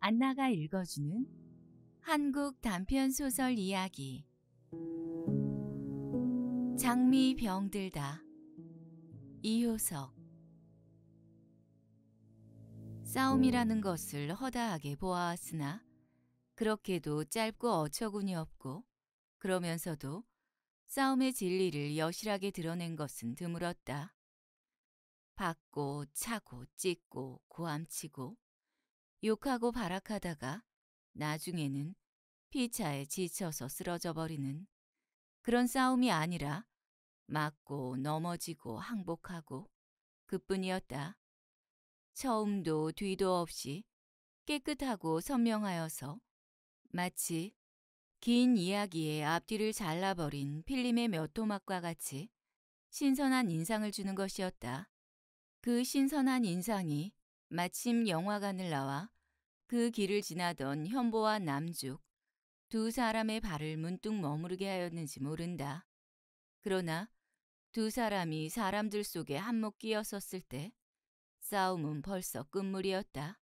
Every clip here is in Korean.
안나가 읽어주는 한국 단편 소설 이야기 장미 병들다 이효석 싸움이라는 것을 허다하게 보아왔으나 그렇게도 짧고 어처구니 없고 그러면서도 싸움의 진리를 여실하게 드러낸 것은 드물었다. 받고 차고 찢고 고함치고 욕하고 발악하다가 나중에는 피차에 지쳐서 쓰러져 버리는 그런 싸움이 아니라 맞고 넘어지고 항복하고 그뿐이었다. 처음도 뒤도 없이 깨끗하고 선명하여서 마치 긴 이야기의 앞뒤를 잘라버린 필름의 몇 토막과 같이 신선한 인상을 주는 것이었다. 그 신선한 인상이 마침 영화관을 나와 그 길을 지나던 현보와 남죽 두 사람의 발을 문득 머무르게 하였는지 모른다. 그러나 두 사람이 사람들 속에 한몫 끼었었을 때 싸움은 벌써 끝물이었다.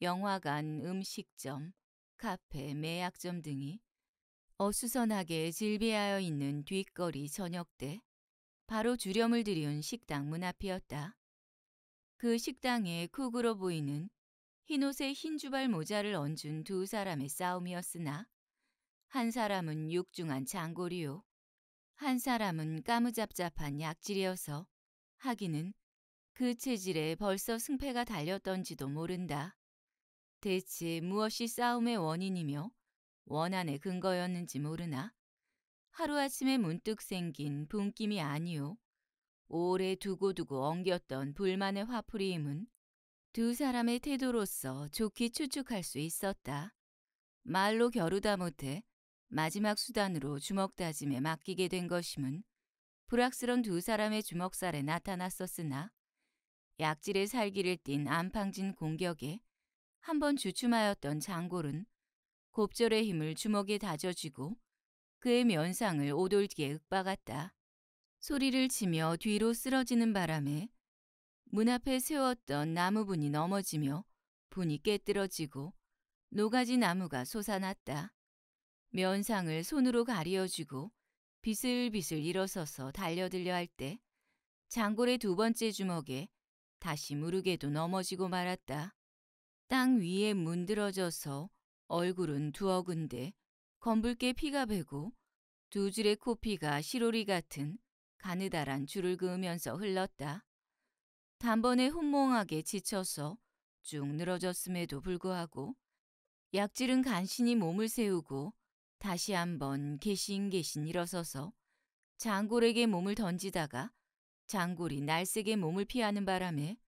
영화관, 음식점, 카페, 매약점 등이 어수선하게 질비하여 있는 뒷거리 저녁때 바로 주렴을 들이운 식당 문 앞이었다. 그 식당에 쿡으로 보이는 흰옷에 흰 주발 모자를 얹은 두 사람의 싸움이었으나 한 사람은 육중한 장고리요. 한 사람은 까무잡잡한 약질이어서 하기는 그 체질에 벌써 승패가 달렸던지도 모른다. 대체 무엇이 싸움의 원인이며 원한의 근거였는지 모르나 하루아침에 문득 생긴 분김이 아니오 오래 두고두고 엉겼던 불만의 화풀이임은 두 사람의 태도로서 좋게 추측할 수 있었다. 말로 겨루다 못해 마지막 수단으로 주먹 다짐에 맡기게 된 것임은 불악스런 두 사람의 주먹살에 나타났었으나 약질의 살기를 띤 안팡진 공격에 한번 주춤하였던 장골은 곱절의 힘을 주먹에 다져쥐고 그의 면상을 오돌기에 윽박았다. 소리를 치며 뒤로 쓰러지는 바람에 문 앞에 세웠던 나무분이 넘어지며 분이 깨뜨러지고 노가지 나무가 솟아났다. 면상을 손으로 가리어주고 비슬비슬 일어서서 달려들려 할 때 장골의 두 번째 주먹에 다시 무르게도 넘어지고 말았다. 땅 위에 문드러져서 얼굴은 두어 근데 검붉게 피가 배고 두 줄의 코피가 시로리 같은 가느다란 줄을 그으면서 흘렀다. 단번에 혼몽하게 지쳐서 쭉 늘어졌음에도 불구하고 약질은 간신히 몸을 세우고 다시 한번 개신개신 일어서서 장골에게 몸을 던지다가 장골이 날쌔게 몸을 피하는 바람에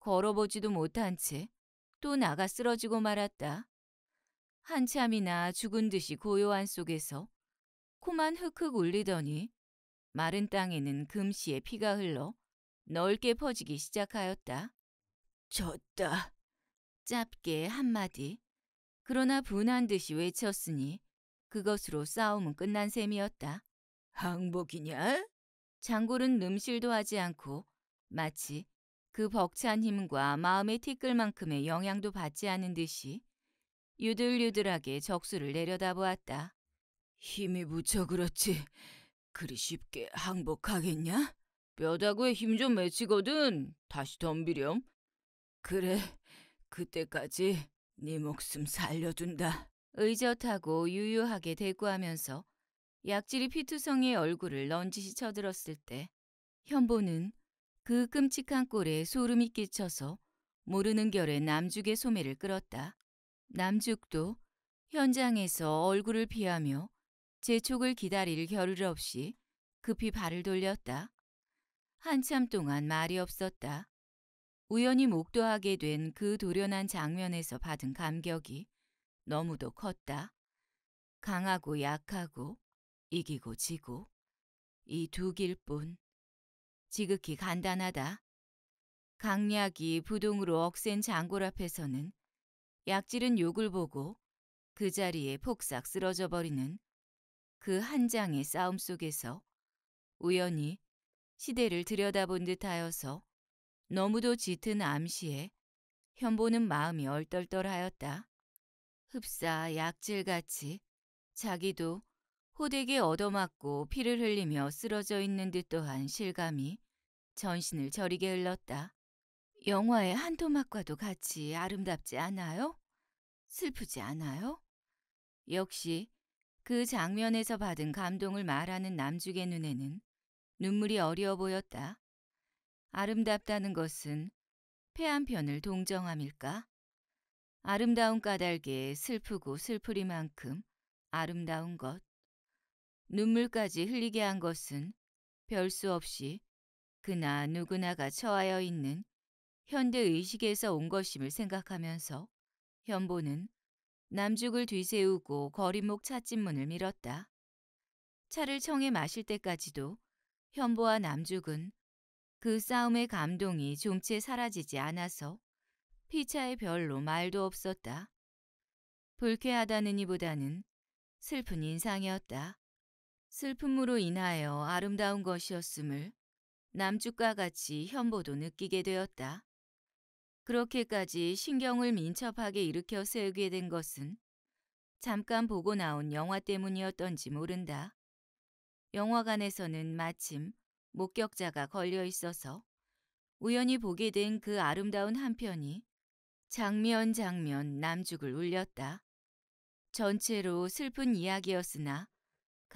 걸어보지도 못한 채또 나가 쓰러지고 말았다. 한참이나 죽은 듯이 고요한 속에서 코만 흑흑 울리더니 마른 땅에는 금시에 피가 흘러 넓게 퍼지기 시작하였다. 졌다. 짧게 한마디. 그러나 분한 듯이 외쳤으니 그것으로 싸움은 끝난 셈이었다. 항복이냐? 장골은 음실도 하지 않고 마치 그 벅찬 힘과 마음의 티끌만큼의 영향도 받지 않은 듯이 유들유들하게 적수를 내려다보았다. 힘이 무척 그렇지. 그리 쉽게 항복하겠냐? 뼈다구에 힘좀 맺히거든. 다시 덤비렴. 그래, 그때까지 네 목숨 살려둔다. 의젓하고 유유하게 대꾸하면서 약질이 피투성의 얼굴을 넌지시 쳐들었을 때 현보는 그 끔찍한 꼴에 소름이 끼쳐서 모르는 결에 남죽의 소매를 끌었다. 남죽도 현장에서 얼굴을 피하며 재촉을 기다릴 겨를 없이 급히 발을 돌렸다. 한참 동안 말이 없었다. 우연히 목도하게 된그 돌연한 장면에서 받은 감격이 너무도 컸다. 강하고 약하고 이기고 지고 이 두 길뿐. 지극히 간단하다. 강약이 부동으로 억센 장골 앞에서는 약질은 욕을 보고 그 자리에 폭삭 쓰러져 버리는 그 한 장의 싸움 속에서 우연히 시대를 들여다본 듯하여서 너무도 짙은 암시에 현보는 마음이 얼떨떨하였다. 흡사 약질같이 자기도 호되게 얻어맞고 피를 흘리며 쓰러져 있는 듯 또한 실감이 전신을 저리게 흘렀다. 영화의 한 토막과도 같이 아름답지 않아요? 슬프지 않아요? 역시 그 장면에서 받은 감동을 말하는 남죽의 눈에는 눈물이 어려 보였다. 아름답다는 것은 폐 한편을 동정함일까? 아름다운 까닭에 슬프고 슬프리만큼 아름다운 것. 눈물까지 흘리게 한 것은 별수 없이 그나 누구나가 처하여 있는 현대의식에서 온 것임을 생각하면서 현보는 남죽을 뒤세우고 거리목 찻집문을 밀었다. 차를 청해 마실 때까지도 현보와 남죽은 그 싸움의 감동이 좀채 사라지지 않아서 피차에 별로 말도 없었다. 불쾌하다느니보다는 슬픈 인상이었다. 슬픔으로 인하여 아름다운 것이었음을 남쪽과 같이 현보도 느끼게 되었다. 그렇게까지 신경을 민첩하게 일으켜 세우게 된 것은 잠깐 보고 나온 영화 때문이었던지 모른다. 영화관에서는 마침 목격자가 걸려 있어서 우연히 보게 된 그 아름다운 한 편이 장면 장면 남죽을 울렸다. 전체로 슬픈 이야기였으나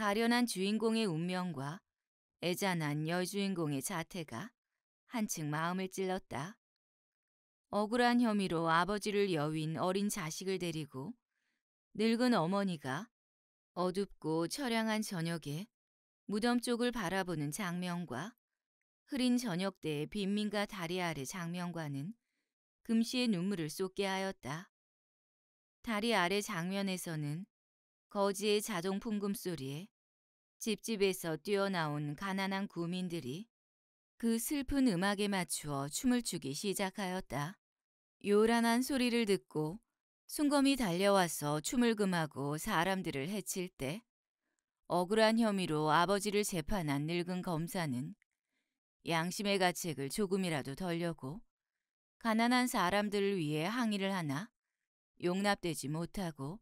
가련한 주인공의 운명과 애잔한 여주인공의 자태가 한층 마음을 찔렀다. 억울한 혐의로 아버지를 여윈 어린 자식을 데리고 늙은 어머니가 어둡고 처량한 저녁에 무덤 쪽을 바라보는 장면과 흐린 저녁때의 빈민가 다리 아래 장면과는 금시의 눈물을 쏟게 하였다. 다리 아래 장면에서는 거지의 자동 풍금 소리에 집집에서 뛰어나온 가난한 구민들이 그 슬픈 음악에 맞추어 춤을 추기 시작하였다. 요란한 소리를 듣고 순검이 달려와서 춤을 금하고 사람들을 해칠 때 억울한 혐의로 아버지를 재판한 늙은 검사는 양심의 가책을 조금이라도 덜려고 가난한 사람들을 위해 항의를 하나 용납되지 못하고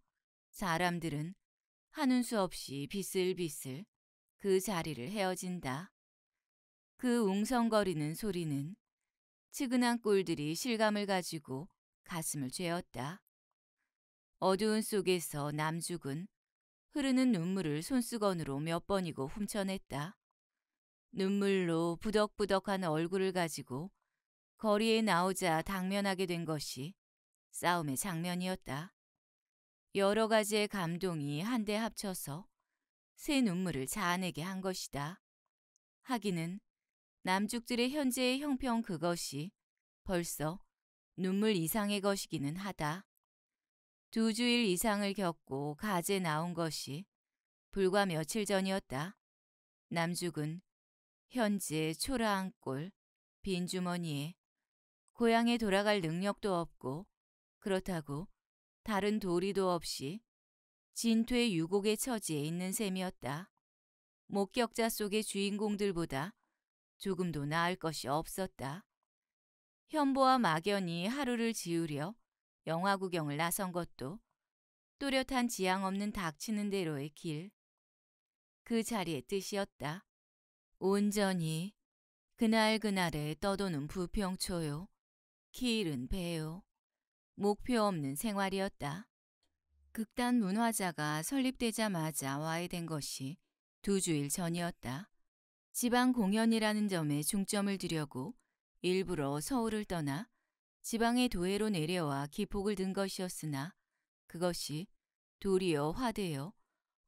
사람들은 하는 수 없이 비슬비슬 그 자리를 헤어진다. 그 웅성거리는 소리는 측은한 꼴들이 실감을 가지고 가슴을 죄었다. 어두운 속에서 남죽은 흐르는 눈물을 손수건으로 몇 번이고 훔쳐냈다. 눈물로 부덕부덕한 얼굴을 가지고 거리에 나오자 당면하게 된 것이 싸움의 장면이었다. 여러 가지의 감동이 한데 합쳐서 새 눈물을 자아내게 한 것이다. 하기는 남죽들의 현재의 형편 그것이 벌써 눈물 이상의 것이기는 하다. 두 주일 이상을 겪고 가재 나온 것이 불과 며칠 전이었다. 남죽은 현재 초라한 꼴, 빈 주머니에 고향에 돌아갈 능력도 없고 그렇다고 다른 도리도 없이 진퇴 유곡의 처지에 있는 셈이었다. 목격자 속의 주인공들보다 조금도 나을 것이 없었다. 현보와 막연히 하루를 지우려 영화 구경을 나선 것도 또렷한 지향 없는 닥치는 대로의 길. 그 자리의 뜻이었다. 온전히 그날 그날에 떠도는 부평초요. 길은 배요. 목표 없는 생활이었다. 극단 문화자가 설립되자마자 와해된 것이 두 주일 전이었다. 지방 공연이라는 점에 중점을 두려고 일부러 서울을 떠나 지방의 도해로 내려와 기폭을 든 것이었으나 그것이 도리어 화되어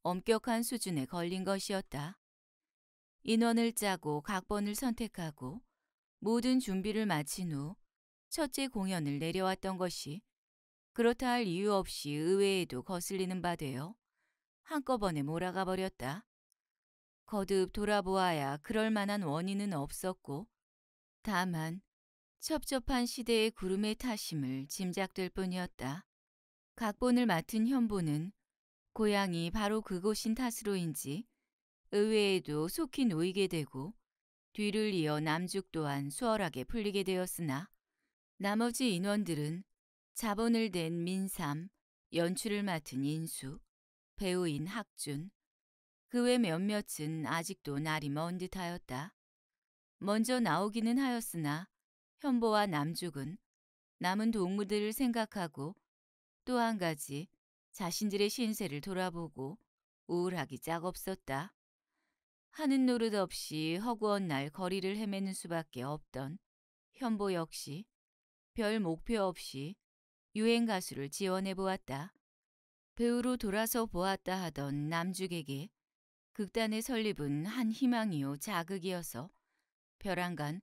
엄격한 수준에 걸린 것이었다. 인원을 짜고 각본을 선택하고 모든 준비를 마친 후 첫째 공연을 내려왔던 것이 그렇다 할 이유 없이 의외에도 거슬리는 바 되어 한꺼번에 몰아가 버렸다. 거듭 돌아보아야 그럴 만한 원인은 없었고 다만 첩첩한 시대의 구름의 타심을 짐작될 뿐이었다. 각본을 맡은 현보는 고향이 바로 그곳인 탓으로인지 의외에도 속히 놓이게 되고 뒤를 이어 남죽 또한 수월하게 풀리게 되었으나 나머지 인원들은 자본을 낸 민삼, 연출을 맡은 인수, 배우인 학준, 그 외 몇몇은 아직도 날이 먼 듯하였다. 먼저 나오기는 하였으나 현보와 남죽은 남은 동무들을 생각하고 또 한 가지 자신들의 신세를 돌아보고 우울하기 짝 없었다. 하는 노릇 없이 허구한 날 거리를 헤매는 수밖에 없던 현보 역시 별 목표 없이 유행 가수를 지원해 보았다. 배우로 돌아서 보았다 하던 남주객이 극단의 설립은 한 희망이요 자극이어서 별안간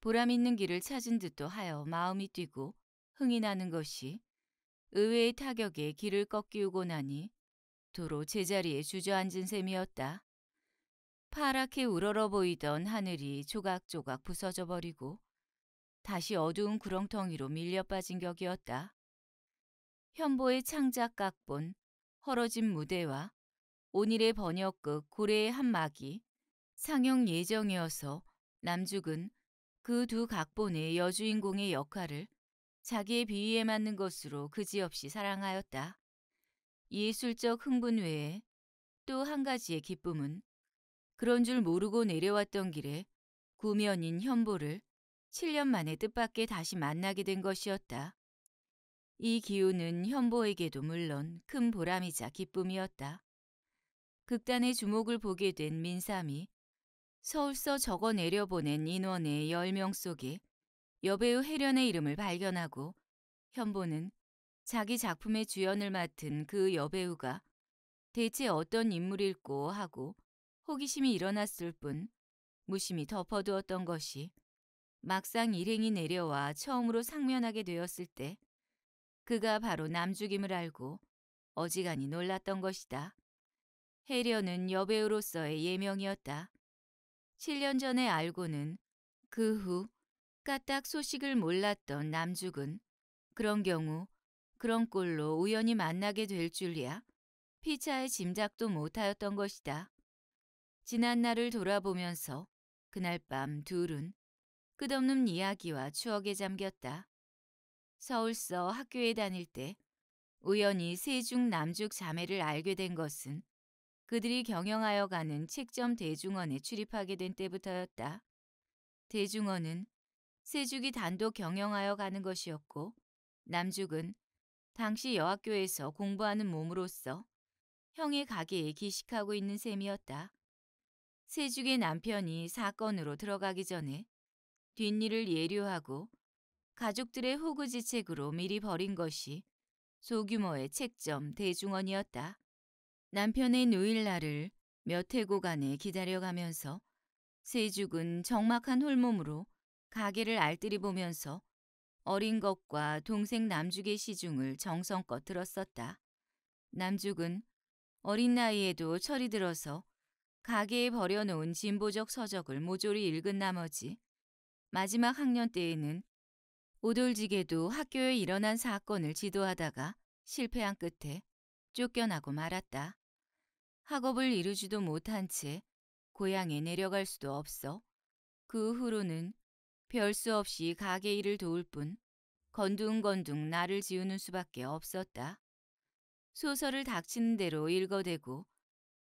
보람 있는 길을 찾은 듯도 하여 마음이 뛰고 흥이 나는 것이 의외의 타격에 길을 꺾이우고 나니 도로 제자리에 주저앉은 셈이었다. 파랗게 우러러 보이던 하늘이 조각조각 부서져 버리고 다시 어두운 구렁텅이로 밀려 빠진 격이었다. 현보의 창작 각본, 헐어진 무대와 오늘의 번역극 고래의 한 막이 상영 예정이어서 남죽은 그 두 각본의 여주인공의 역할을 자기의 비위에 맞는 것으로 그지없이 사랑하였다. 예술적 흥분 외에 또 한 가지의 기쁨은 그런 줄 모르고 내려왔던 길에 구면인 현보를 7년 만에 뜻밖의 다시 만나게 된 것이었다. 이 기운은 현보에게도 물론 큰 보람이자 기쁨이었다. 극단의 주목을 보게 된 민삼이 서울서 적어 내려보낸 인원의 10명 속에 여배우 혜련의 이름을 발견하고 현보는 자기 작품의 주연을 맡은 그 여배우가 대체 어떤 인물일꼬 하고 호기심이 일어났을 뿐 무심히 덮어두었던 것이 막상 일행이 내려와 처음으로 상면하게 되었을 때 그가 바로 남죽임을 알고 어지간히 놀랐던 것이다. 해려는 여배우로서의 예명이었다. 7년 전에 알고는 그 후 까딱 소식을 몰랐던 남죽은 그런 경우 그런 꼴로 우연히 만나게 될 줄이야 피차의 짐작도 못하였던 것이다. 지난 날을 돌아보면서 그날 밤 둘은 끝없는 이야기와 추억에 잠겼다. 서울서 학교에 다닐 때 우연히 세중 남중 자매를 알게 된 것은 그들이 경영하여 가는 책점 대중원에 출입하게 된 때부터였다. 대중원은 세죽이 단독 경영하여 가는 것이었고 남죽은 당시 여학교에서 공부하는 몸으로서 형의 가게에 기식하고 있는 셈이었다. 세죽의 남편이 사건으로 들어가기 전에 뒷일을 예류하고 가족들의 호구지책으로 미리 버린 것이 소규모의 책점 대중원이었다. 남편의 노일날을 몇 해고간에 기다려가면서 세죽은 적막한 홀몸으로 가게를 알뜰히 보면서 어린 것과 동생 남죽의 시중을 정성껏 들었었다. 남죽은 어린 나이에도 철이 들어서 가게에 버려놓은 진보적 서적을 모조리 읽은 나머지 마지막 학년 때에는 오돌지게도 학교에 일어난 사건을 지도하다가 실패한 끝에 쫓겨나고 말았다. 학업을 이루지도 못한 채 고향에 내려갈 수도 없어 그 후로는 별 수 없이 가게 일을 도울 뿐 건둥건둥 나를 지우는 수밖에 없었다. 소설을 닥치는 대로 읽어대고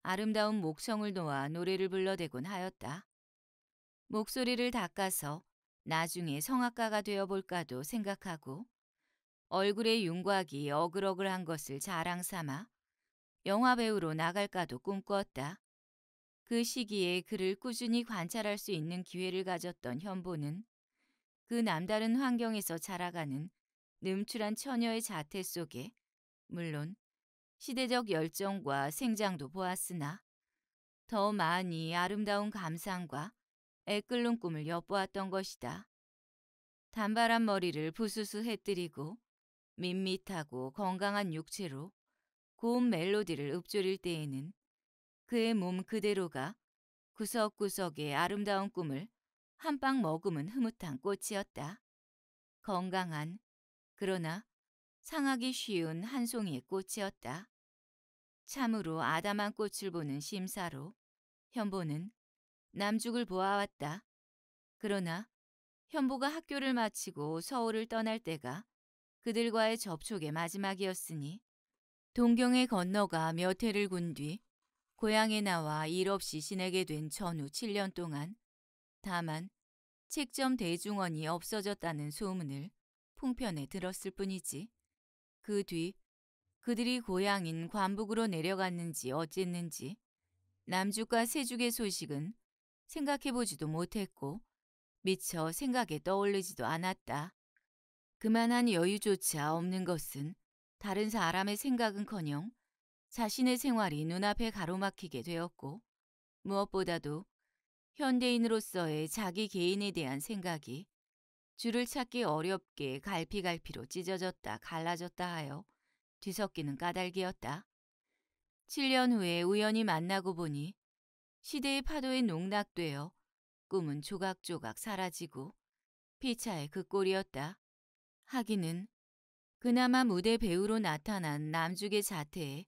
아름다운 목청을 놓아 노래를 불러대곤 하였다. 목소리를 닦아서 나중에 성악가가 되어볼까도 생각하고 얼굴의 윤곽이 어글어글한 것을 자랑 삼아 영화배우로 나갈까도 꿈꾸었다. 그 시기에 그를 꾸준히 관찰할 수 있는 기회를 가졌던 현보는 그 남다른 환경에서 자라가는 늠출한 처녀의 자태 속에 물론 시대적 열정과 생장도 보았으나 더 많이 아름다운 감상과 애 끓는 꿈을 엿보았던 것이다. 단발한 머리를 부스스 해뜨리고 밋밋하고 건강한 육체로 고운 멜로디를 읊조릴 때에는 그의 몸 그대로가 구석구석의 아름다운 꿈을 한방 머금은 흐뭇한 꽃이었다. 건강한 그러나 상하기 쉬운 한 송이의 꽃이었다. 참으로 아담한 꽃을 보는 심사로 현보는 남죽을 보아왔다. 그러나 현보가 학교를 마치고 서울을 떠날 때가 그들과의 접촉의 마지막이었으니 동경에 건너가 몇 해를 군 뒤 고향에 나와 일 없이 지내게 된 전후 7년 동안 다만 책점 대중원이 없어졌다는 소문을 풍편에 들었을 뿐이지 그 뒤 그들이 고향인 관북으로 내려갔는지 어쨌는지 남주과 세죽의 소식은 생각해보지도 못했고 미처 생각에 떠올리지도 않았다. 그만한 여유조차 없는 것은 다른 사람의 생각은커녕 자신의 생활이 눈앞에 가로막히게 되었고 무엇보다도 현대인으로서의 자기 개인에 대한 생각이 줄을 찾기 어렵게 갈피갈피로 찢어졌다 갈라졌다 하여 뒤섞이는 까닭이었다. 7년 후에 우연히 만나고 보니 시대의 파도에 농락되어 꿈은 조각조각 사라지고 피차의 그 꼴이었다. 하기는 그나마 무대 배우로 나타난 남주의 자태에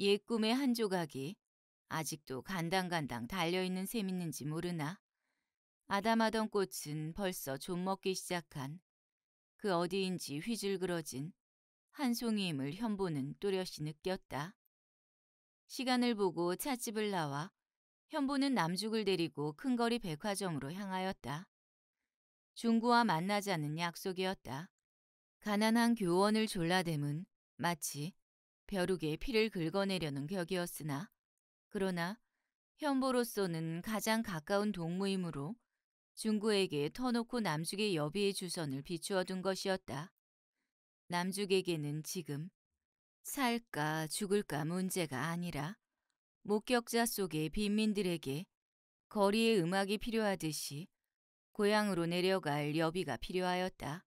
옛 꿈의 한 조각이 아직도 간당간당 달려있는 셈있는지 모르나 아담하던 꽃은 벌써 좀먹기 시작한 그 어디인지 휘질그러진한 송이임을 현보는 또렷이 느꼈다. 시간을 보고 찻집을 나와 현보는 남죽을 데리고 큰 거리 백화점으로 향하였다. 중구와 만나자는 약속이었다. 가난한 교원을 졸라댐은 마치 벼룩의 피를 긁어내려는 격이었으나 그러나 현보로서는 가장 가까운 동무이므로 중구에게 터놓고 남죽의 여비의 주선을 비추어둔 것이었다. 남죽에게는 지금 살까 죽을까 문제가 아니라 목격자 속의 빈민들에게 거리의 음악이 필요하듯이 고향으로 내려갈 여비가 필요하였다.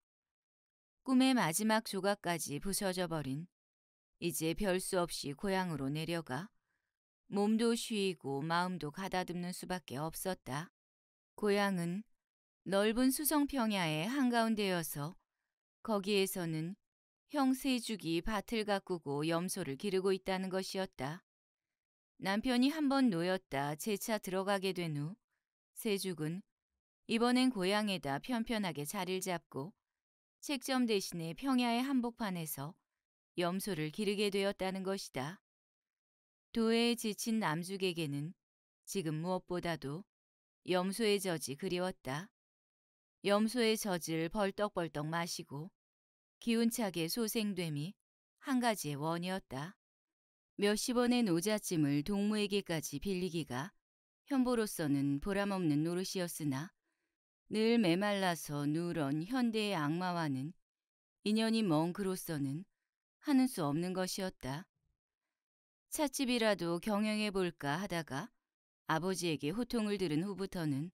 꿈의 마지막 조각까지 부서져 버린 이제 별 수 없이 고향으로 내려가 몸도 쉬이고 마음도 가다듬는 수밖에 없었다. 고향은 넓은 수성 평야의 한가운데여서 거기에서는 형세죽이 밭을 가꾸고 염소를 기르고 있다는 것이었다. 남편이 한 번 놓였다 재차 들어가게 된 후 세죽은 이번엔 고향에다 편편하게 자리를 잡고 책점 대신에 평야의 한복판에서 염소를 기르게 되었다는 것이다. 도에 지친 남죽에게는 지금 무엇보다도 염소의 젖이 그리웠다. 염소의 젖을 벌떡벌떡 마시고 기운차게 소생됨이 한 가지의 원이었다. 몇십 원의 노자찜을 동무에게까지 빌리기가 현보로서는 보람없는 노릇이었으나 늘 메말라서 누런 현대의 악마와는 인연이 먼 그로서는 하는 수 없는 것이었다. 찻집이라도 경영해볼까 하다가 아버지에게 호통을 들은 후부터는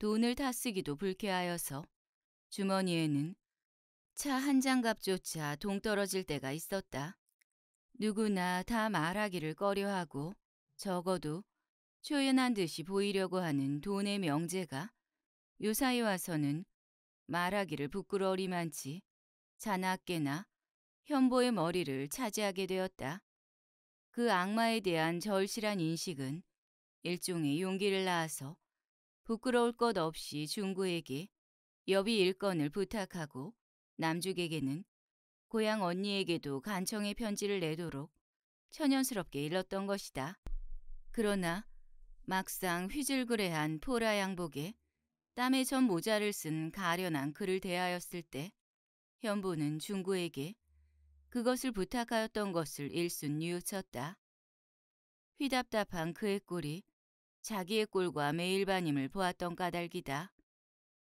돈을 다 쓰기도 불쾌하여서 주머니에는 차 한장갑조차 동떨어질 때가 있었다. 누구나 다 말하기를 꺼려하고 적어도 초연한 듯이 보이려고 하는 돈의 명제가 요사이 와서는 말하기를 부끄러리만치 자나깨나 현보의 머리를 차지하게 되었다. 그 악마에 대한 절실한 인식은 일종의 용기를 낳아서 부끄러울 것 없이 중구에게 여비 일건을 부탁하고 남죽에게는 고향 언니에게도 간청의 편지를 내도록 천연스럽게 일렀던 것이다. 그러나 막상 휘질그레한 포라 양복에 땀에 전 모자를 쓴 가련한 그를 대하였을 때 현보는 중구에게 그것을 부탁하였던 것을 일순 뉘우쳤다. 휘답답한 그의 꼴이 자기의 꼴과 매일반임을 보았던 까닭이다.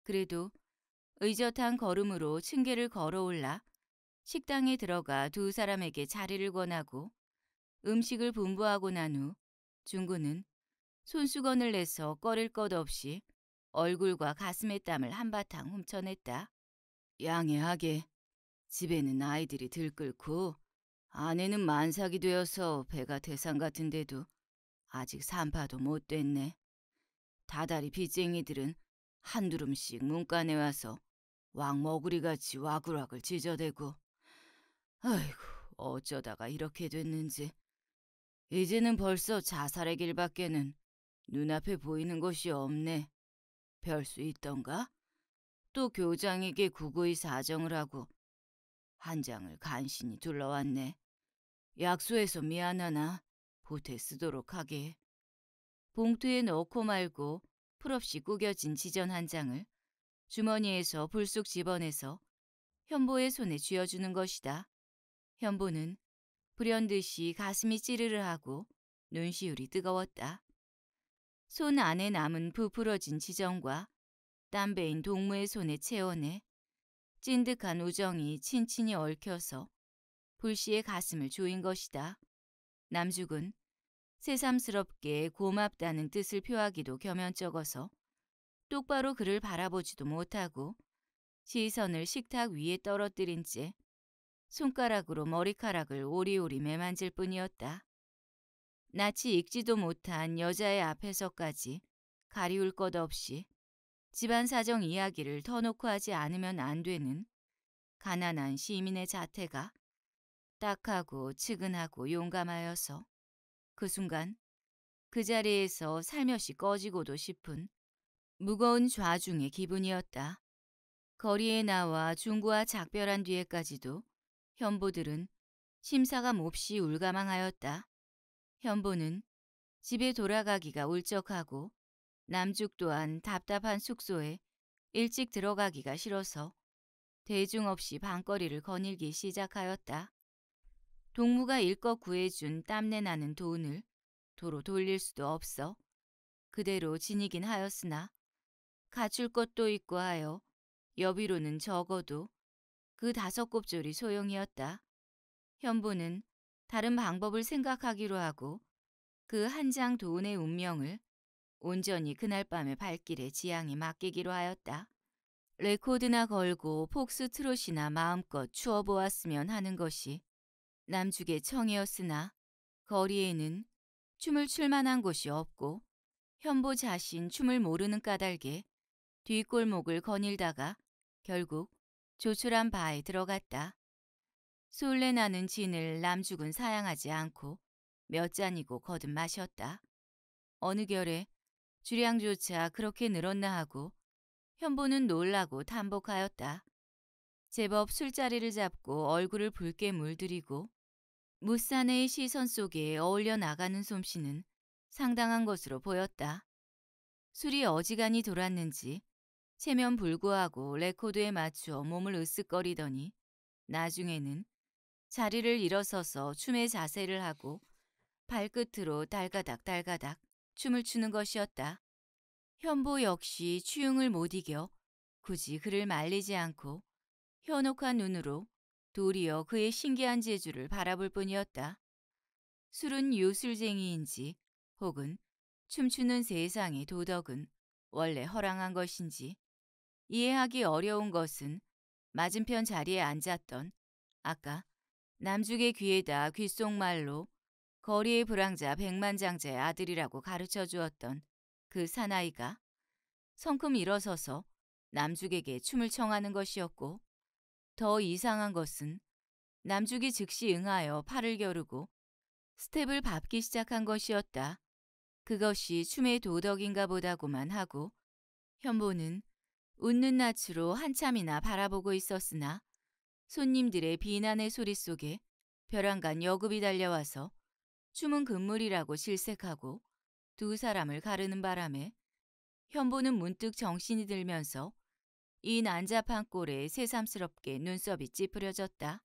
그래도 의젓한 걸음으로 층계를 걸어올라 식당에 들어가 두 사람에게 자리를 권하고 음식을 분부하고 난 후 중구는 손수건을 내서 꺼릴 것 없이 얼굴과 가슴의 땀을 한바탕 훔쳐냈다. 양해하게 집에는 아이들이 들끓고 아내는 만삭이 되어서 배가 대상 같은데도 아직 산파도 못 됐네. 다다리 빚쟁이들은 한두름씩 문간에 와서 왕머구리같이 와글와글 짖어대고 아이고, 어쩌다가 이렇게 됐는지. 이제는 벌써 자살의 길밖에는 눈앞에 보이는 것이 없네. 별 수 있던가? 또 교장에게 구구의 사정을 하고 한 장을 간신히 둘러왔네. 약수해서 미안하나 보태 쓰도록 하게. 봉투에 넣고 말고 풀없이 구겨진 지전 한 장을 주머니에서 불쑥 집어내서 현보의 손에 쥐어주는 것이다. 현보는 불현듯이 가슴이 찌르르하고 눈시울이 뜨거웠다. 손 안에 남은 부풀어진 지정과 땀배인 동무의 손에 체온에 찐득한 우정이 친친히 얽혀서 불씨의 가슴을 조인 것이다. 남죽은 새삼스럽게 고맙다는 뜻을 표하기도 겸연쩍어서 똑바로 그를 바라보지도 못하고 시선을 식탁 위에 떨어뜨린 채 손가락으로 머리카락을 오리오리 매만질 뿐이었다. 낯이 익지도 못한 여자의 앞에서까지 가리울 것 없이 집안 사정 이야기를 터놓고 하지 않으면 안 되는 가난한 시민의 자태가 딱하고 측은하고 용감하여서 그 순간 그 자리에서 살며시 꺼지고도 싶은 무거운 좌중의 기분이었다. 거리에 나와 중구와 작별한 뒤에까지도 현보들은 심사가 몹시 울가망하였다. 현보는 집에 돌아가기가 울적하고 남죽 또한 답답한 숙소에 일찍 들어가기가 싫어서 대중 없이 방거리를 거닐기 시작하였다. 동무가 일거 구해준 땀내 나는 돈을 도로 돌릴 수도 없어 그대로 지니긴 하였으나 갖출 것도 있고 하여 여비로는 적어도 그 다섯 곱절이 소용이었다. 현보는 다른 방법을 생각하기로 하고 그 한 장 돈의 운명을 온전히 그날 밤의 발길에 지향이 맡기기로 하였다. 레코드나 걸고 폭스트롯이나 마음껏 추어보았으면 하는 것이 남죽의 청이었으나 거리에는 춤을 출 만한 곳이 없고 현보 자신 춤을 모르는 까닭에 뒷골목을 거닐다가 결국 조촐한 바에 들어갔다. 술래나는 진을 남죽은 사양하지 않고 몇 잔이고 거듭 마셨다. 어느 결에 주량조차 그렇게 늘었나 하고 현보는 놀라고 탄복하였다. 제법 술자리를 잡고 얼굴을 붉게 물들이고 무산의 시선 속에 어울려 나가는 솜씨는 상당한 것으로 보였다. 술이 어지간히 돌았는지 체면 불구하고 레코드에 맞추어 몸을 으쓱거리더니 나중에는 자리를 일어서서 춤의 자세를 하고 발끝으로 달가닥 달가닥 춤을 추는 것이었다. 현보 역시 추흉을못 이겨 굳이 그를 말리지 않고 현혹한 눈으로 도리어 그의 신기한 재주를 바라볼 뿐이었다. 술은 요술쟁이인지 혹은 춤추는 세상의 도덕은 원래 허랑한 것인지 이해하기 어려운 것은 맞은편 자리에 앉았던 아까 남죽의 귀에다 귓속말로 거리의 불황자 백만장자의 아들이라고 가르쳐 주었던 그 사나이가 성큼 일어서서 남죽에게 춤을 청하는 것이었고 더 이상한 것은 남죽이 즉시 응하여 팔을 겨르고 스텝을 밟기 시작한 것이었다. 그것이 춤의 도덕인가 보다고만 하고 현보는 웃는 낯으로 한참이나 바라보고 있었으나 손님들의 비난의 소리 속에 벼랑간 여급이 달려와서 춤은 금물이라고 실색하고두 사람을 가르는 바람에 현보는 문득 정신이 들면서 이 난잡한 꼴에 새삼스럽게 눈썹이 찌푸려졌다.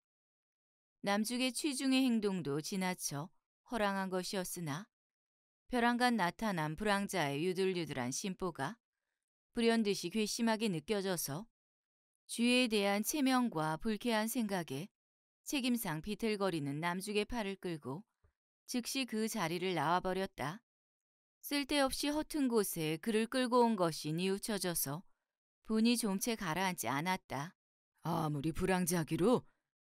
남죽의 취중의 행동도 지나쳐 허랑한 것이었으나 벼랑간 나타난 불황자의 유들유들한 심보가 불현듯이 괘씸하게 느껴져서 주에 대한 체면과 불쾌한 생각에 책임상 비틀거리는 남죽의 팔을 끌고 즉시 그 자리를 나와버렸다. 쓸데없이 허튼 곳에 그를 끌고 온 것이 뉘우쳐져서 분이 좀 채 가라앉지 않았다. 아무리 불황자기로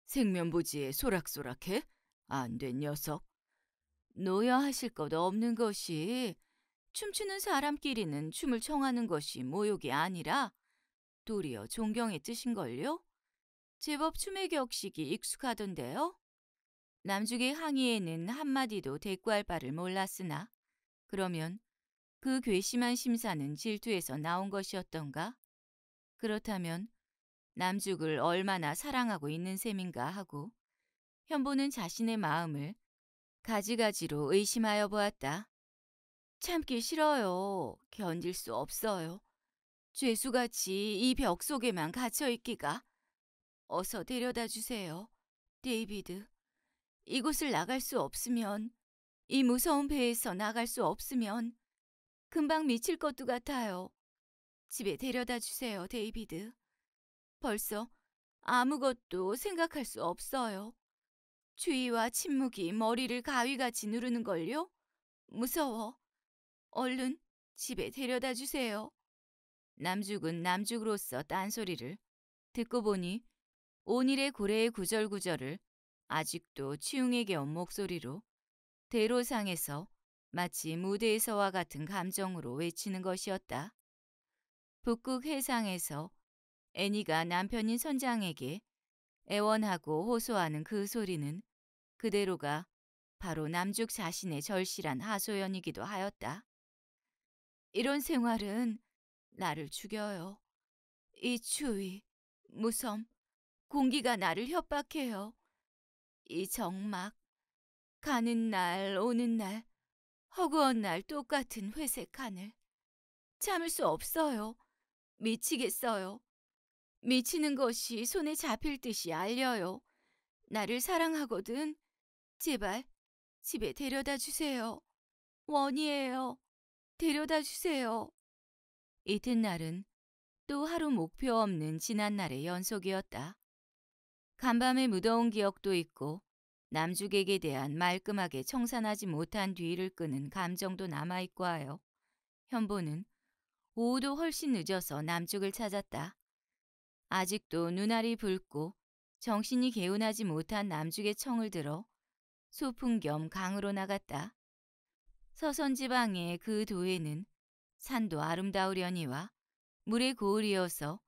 생면보지에 소락소락해? 안 된 녀석. 노여하실 것도 없는 것이 춤추는 사람끼리는 춤을 청하는 것이 모욕이 아니라 도리어 존경의 뜻인걸요? 제법 춤의 격식이 익숙하던데요? 남죽의 항의에는 한마디도 대꾸할 바를 몰랐으나 그러면 그 괘씸한 심사는 질투에서 나온 것이었던가? 그렇다면 남죽을 얼마나 사랑하고 있는 셈인가 하고 현보는 자신의 마음을 가지가지로 의심하여 보았다. 참기 싫어요. 견딜 수 없어요. 죄수같이 이 벽 속에만 갇혀있기가. 어서 데려다 주세요. 데이비드. 이곳을 나갈 수 없으면, 이 무서운 배에서 나갈 수 없으면 금방 미칠 것도 같아요. 집에 데려다 주세요, 데이비드. 벌써 아무것도 생각할 수 없어요. 주의와 침묵이 머리를 가위같이 누르는걸요? 무서워. 얼른 집에 데려다 주세요. 남죽은 남죽으로서 딴소리를 듣고 보니 온일의 고래의 구절구절을 아직도 치웅에게 온 목소리로 대로상에서 마치 무대에서와 같은 감정으로 외치는 것이었다. 북극 해상에서 애니가 남편인 선장에게 애원하고 호소하는 그 소리는 그대로가 바로 남죽 자신의 절실한 하소연이기도 하였다. 이런 생활은 나를 죽여요. 이 추위, 무섬, 공기가 나를 협박해요. 이 정막, 가는 날, 오는 날, 허구한 날 똑같은 회색 하늘. 참을 수 없어요. 미치겠어요. 미치는 것이 손에 잡힐 듯이 알려요. 나를 사랑하거든. 제발 집에 데려다 주세요. 원이에요. 데려다 주세요. 이튿날은 또 하루 목표 없는 지난날의 연속이었다. 간밤의 무더운 기억도 있고 남주객에 대한 말끔하게 청산하지 못한 뒤를 끄는 감정도 남아있고 하여 현보는 오후도 훨씬 늦어서 남쪽을 찾았다. 아직도 눈알이 붉고 정신이 개운하지 못한 남쪽의 청을 들어 소풍 겸 강으로 나갔다. 서선 지방의 그 도에는 산도 아름다우려니와 물의 고을이어서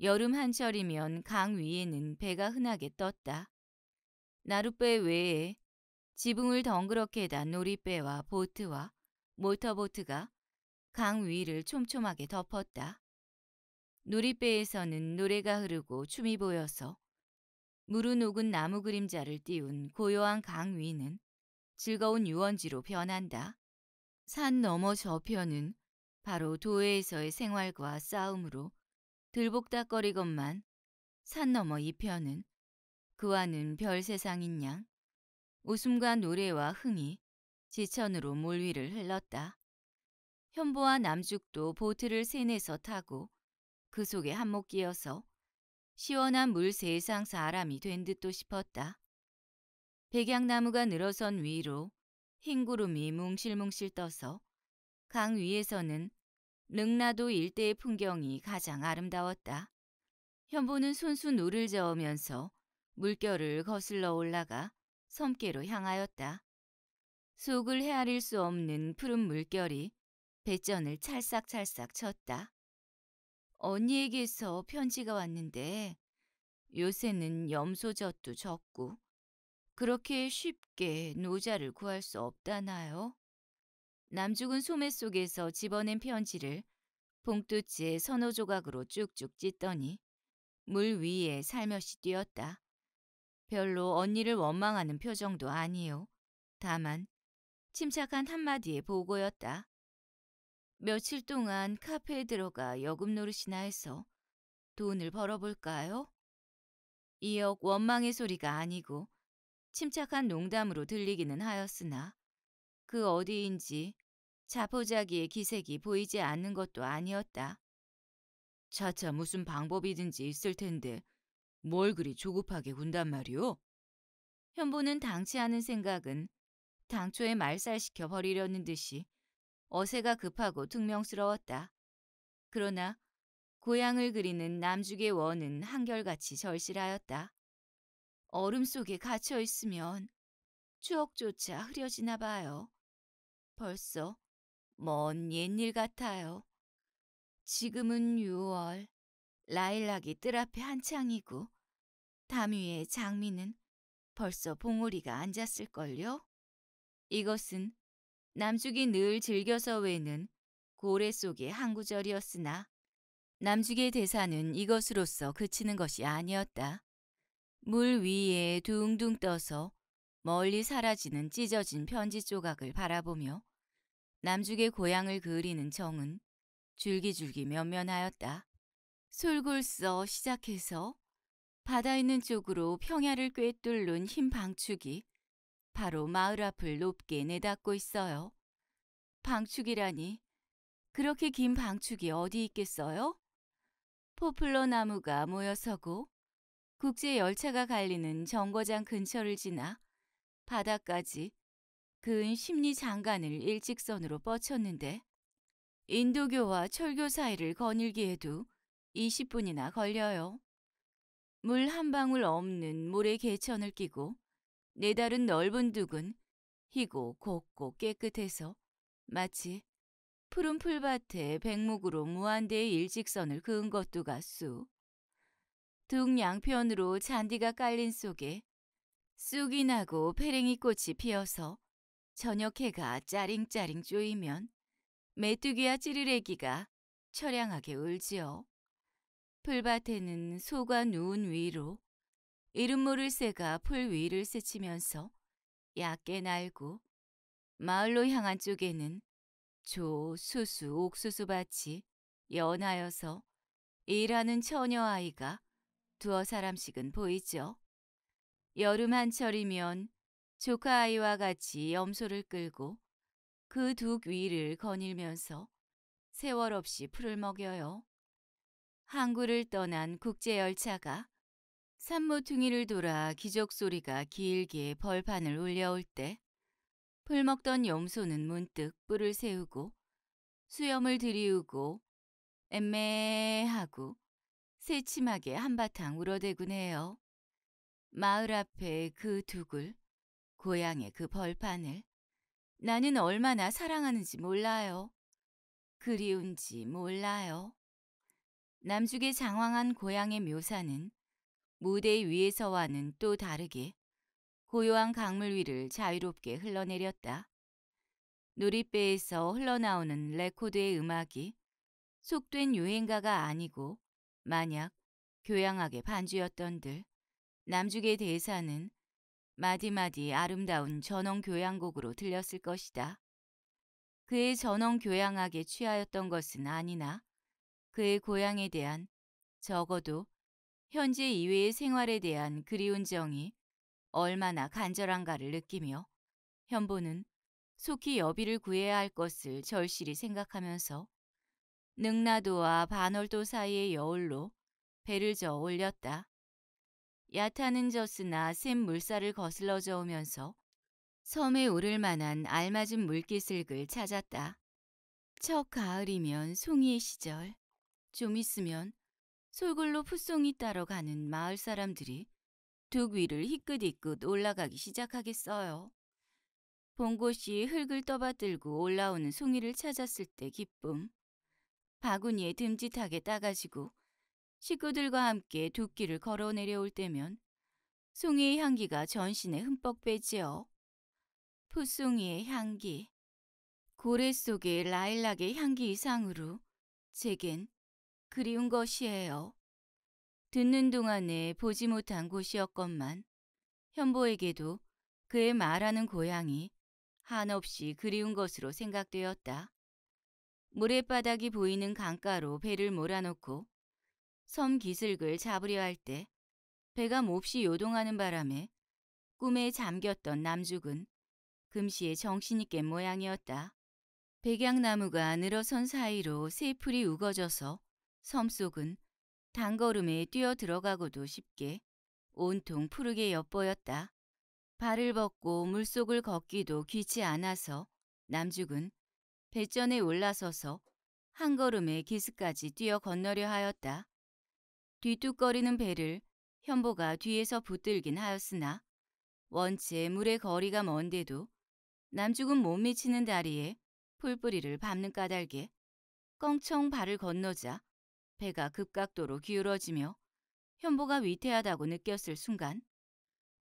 여름 한철이면 강 위에는 배가 흔하게 떴다. 나룻배 외에 지붕을 덩그렇게 단 놀이배와 보트와 모터보트가 강 위를 촘촘하게 덮었다. 놀이배에서는 노래가 흐르고 춤이 보여서 물은 녹은 나무 그림자를 띄운 고요한 강 위는 즐거운 유원지로 변한다. 산 너머 저편은 바로 도해에서의 생활과 싸움으로 들복닥거리건만 산 너머 이편은 그와는 별 세상인 양 웃음과 노래와 흥이 지천으로 몰 위를 흘렀다. 현보와 남죽도 보트를 세내서 타고 그 속에 한몫 끼어서 시원한 물 세상 사람이 된 듯도 싶었다. 백양나무가 늘어선 위로 흰 구름이 뭉실뭉실 떠서 강 위에서는 능라도 일대의 풍경이 가장 아름다웠다. 현보는 손수 노를 저으면서 물결을 거슬러 올라가 섬계로 향하였다. 속을 헤아릴 수 없는 푸른 물결이 배전을 찰싹찰싹 쳤다. 언니에게서 편지가 왔는데 요새는 염소젖도 적고 그렇게 쉽게 노자를 구할 수 없다나요? 남죽은 소매 속에서 집어낸 편지를 봉투째 선호 조각으로 쭉쭉 찢더니 물 위에 살며시 뛰었다. 별로 언니를 원망하는 표정도 아니요. 다만 침착한 한마디의 보고였다. 며칠 동안 카페에 들어가 여금 노릇이나 해서 돈을 벌어볼까요? 이억 원망의 소리가 아니고 침착한 농담으로 들리기는 하였으나 그 어디인지 자포자기의 기색이 보이지 않는 것도 아니었다. 차차 무슨 방법이든지 있을 텐데 뭘 그리 조급하게 군단 말이오? 현보는 당치 않은 생각은 당초에 말살시켜 버리려는 듯이 어세가 급하고 퉁명스러웠다. 그러나 고향을 그리는 남죽의 원은 한결같이 절실하였다. 얼음 속에 갇혀 있으면 추억조차 흐려지나 봐요. 벌써 먼 옛일 같아요. 지금은 6월, 라일락이 뜰 앞에 한창이고 담 위에 장미는 벌써 봉오리가 앉았을걸요? 이것은 남죽이 늘 즐겨서 외는 고래 속의 한 구절이었으나 남죽의 대사는 이것으로서 그치는 것이 아니었다. 물 위에 둥둥 떠서 멀리 사라지는 찢어진 편지 조각을 바라보며 남죽의 고향을 그리는 정은 줄기줄기 면면하였다. 솔골서 시작해서 바다 있는 쪽으로 평야를 꿰뚫는 흰 방축이 바로 마을 앞을 높게 내닫고 있어요. 방축이라니 그렇게 긴 방축이 어디 있겠어요? 포플러 나무가 모여서고 국제 열차가 갈리는 정거장 근처를 지나 바다까지 근 심리 장관을 일직선으로 뻗쳤는데 인도교와 철교 사이를 거닐기에도 20분이나 걸려요. 물 한 방울 없는 모래 개천을 끼고 내달은 넓은 둑은 희고 곱고 깨끗해서 마치 푸른 풀밭에 백목으로 무한대의 일직선을 그은 것도 같수. 둥양편으로 잔디가 깔린 속에 쑥이 나고 페랭이 꽃이 피어서 저녁 해가 짜링짜링 쪼이면 메뚜기와 찌르레기가 처량하게 울지요. 풀밭에는 소가 누운 위로 이름 모를 새가 풀 위를 스치면서 얕게 날고 마을로 향한 쪽에는 조, 수수, 옥수수밭이 연하여서 일하는 처녀아이가 두어 사람씩은 보이죠. 여름 한철이면 조카 아이와 같이 염소를 끌고 그 두귀를 거닐면서 세월 없이 풀을 먹여요. 항구를 떠난 국제열차가 산모퉁이를 돌아 기적 소리가 길게 벌판을 울려올 때 풀먹던 염소는 문득 뿔을 세우고 수염을 들이우고 애매하고 새침하게 한바탕 울어대곤 해요. 마을 앞에 그 두굴, 고향의 그 벌판을 나는 얼마나 사랑하는지 몰라요. 그리운지 몰라요. 남죽의 장황한 고향의 묘사는 무대 위에서와는 또 다르게 고요한 강물 위를 자유롭게 흘러내렸다. 놀이배에서 흘러나오는 레코드의 음악이 속된 유행가가 아니고 만약 교양학의 반주였던들 남죽의 대사는 마디마디 아름다운 전원 교양곡으로 들렸을 것이다. 그의 전원 교양학에 취하였던 것은 아니나 그의 고향에 대한 적어도 현재 이외의 생활에 대한 그리운 정이 얼마나 간절한가를 느끼며 현보는 속히 여비를 구해야 할 것을 절실히 생각하면서 능나도와 반월도 사이의 여울로 배를 저어 올렸다. 야타는 젖으나 센 물살을 거슬러 저으면서 섬에 오를 만한 알맞은 물기슭을 찾았다. 첫 가을이면 송이의 시절, 좀 있으면 솔골로 풋송이 따러 가는 마을 사람들이 둑 위를 희끗희끗 올라가기 시작하겠어요. 봉고씨 흙을 떠받들고 올라오는 송이를 찾았을 때 기쁨. 바구니에 듬직하게 따가지고 식구들과 함께 두끼를 걸어 내려올 때면 송이의 향기가 전신에 흠뻑 배지요. 풋송이의 향기, 고래 속의 라일락의 향기 이상으로 제겐 그리운 것이에요. 듣는 동안에 보지 못한 곳이었건만 현보에게도 그의 말하는 고향이 한없이 그리운 것으로 생각되었다. 물의바닥이 보이는 강가로 배를 몰아놓고섬 기슭을 잡으려 할 때 배가 몹시 요동하는 바람에 꿈에 잠겼던 남죽은 금시에 정신이 깬 모양이었다. 백양나무가 늘어선 사이로 새풀이 우거져서 섬 속은 단걸음에 뛰어 들어가고도 쉽게 온통 푸르게 엿보였다. 발을 벗고 물속을 걷기도 귀치 않아서 남죽은 배전에 올라서서 한 걸음에 기스까지 뛰어 건너려 하였다. 뒤뚝거리는 배를 현보가 뒤에서 붙들긴 하였으나 원체 물의 거리가 먼데도 남죽은 못 미치는 다리에 풀뿌리를 밟는 까닭에 껑청 발을 건너자 배가 급각도로 기울어지며 현보가 위태하다고 느꼈을 순간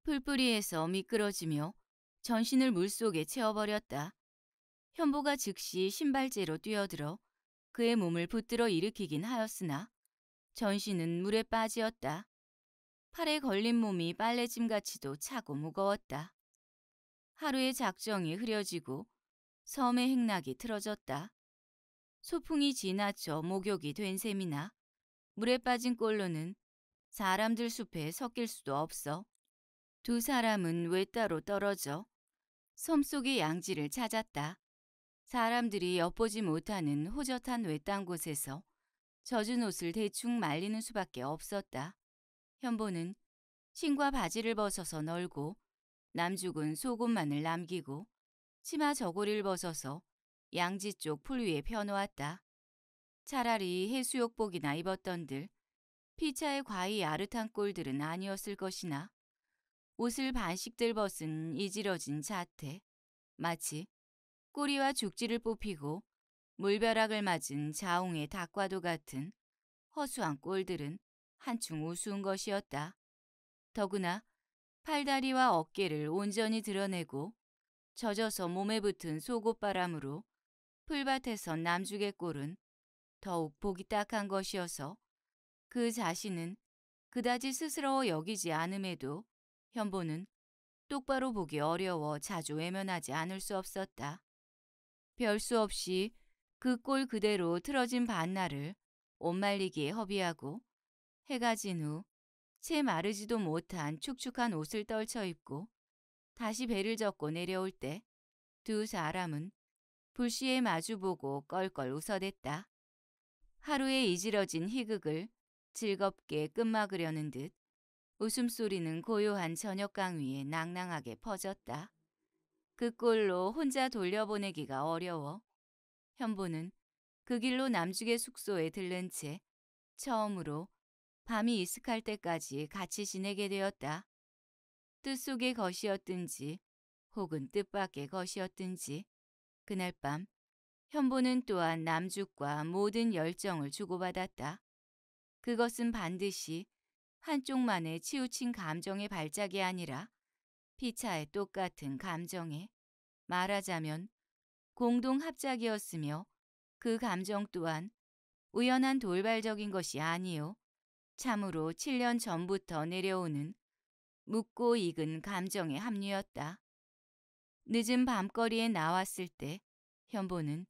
풀뿌리에서 미끄러지며 전신을 물속에 채워버렸다. 현보가 즉시 신발재로 뛰어들어 그의 몸을 붙들어 일으키긴 하였으나 전신은 물에 빠지었다. 팔에 걸린 몸이 빨래짐같이도 차고 무거웠다. 하루의 작정이 흐려지고 섬의 행락이 틀어졌다. 소풍이 지나쳐 목욕이 된 셈이나 물에 빠진 꼴로는 사람들 숲에 섞일 수도 없어 두 사람은 외따로 떨어져 섬 속의 양지를 찾았다. 사람들이 엿보지 못하는 호젓한 외딴 곳에서 젖은 옷을 대충 말리는 수밖에 없었다. 현보는 신과 바지를 벗어서 널고 남죽은 속옷만을 남기고 치마 저고리를 벗어서 양지 쪽 풀 위에 펴놓았다. 차라리 해수욕복이나 입었던들 피차의 과히 아릇한 꼴들은 아니었을 것이나 옷을 반씩들 벗은 이지러진 자태 마치 꼬리와 죽지를 뽑히고 물벼락을 맞은 자웅의 닭과도 같은 허수한 꼴들은 한층 우스운 것이었다. 더구나 팔다리와 어깨를 온전히 드러내고 젖어서 몸에 붙은 속옷바람으로 풀밭에서 남죽의 꼴은 더욱 보기 딱한 것이어서 그 자신은 그다지 스스로 여기지 않음에도 현보는 똑바로 보기 어려워 자주 외면하지 않을 수 없었다. 별수 없이 그 꼴 그대로 틀어진 반나를 옷 말리기에 허비하고 해가 진 후 채 마르지도 못한 축축한 옷을 떨쳐 입고 다시 배를 젓고 내려올 때 두 사람은 불시에 마주보고 껄껄 웃어댔다. 하루에 이지러진 희극을 즐겁게 끝막으려는 듯 웃음소리는 고요한 저녁강 위에 낭낭하게 퍼졌다. 그 꼴로 혼자 돌려보내기가 어려워. 현보는 그 길로 남죽의 숙소에 들른 채 처음으로 밤이 이슥할 때까지 같이 지내게 되었다. 뜻 속의 것이었든지 혹은 뜻밖의 것이었든지 그날 밤 현보는 또한 남죽과 모든 열정을 주고받았다. 그것은 반드시 한쪽만의 치우친 감정의 발작이 아니라 피차의 똑같은 감정의 말하자면 공동합작이었으며 그 감정 또한 우연한 돌발적인 것이 아니요. 참으로 7년 전부터 내려오는 묻고 익은 감정의 합류였다. 늦은 밤거리에 나왔을 때 현보는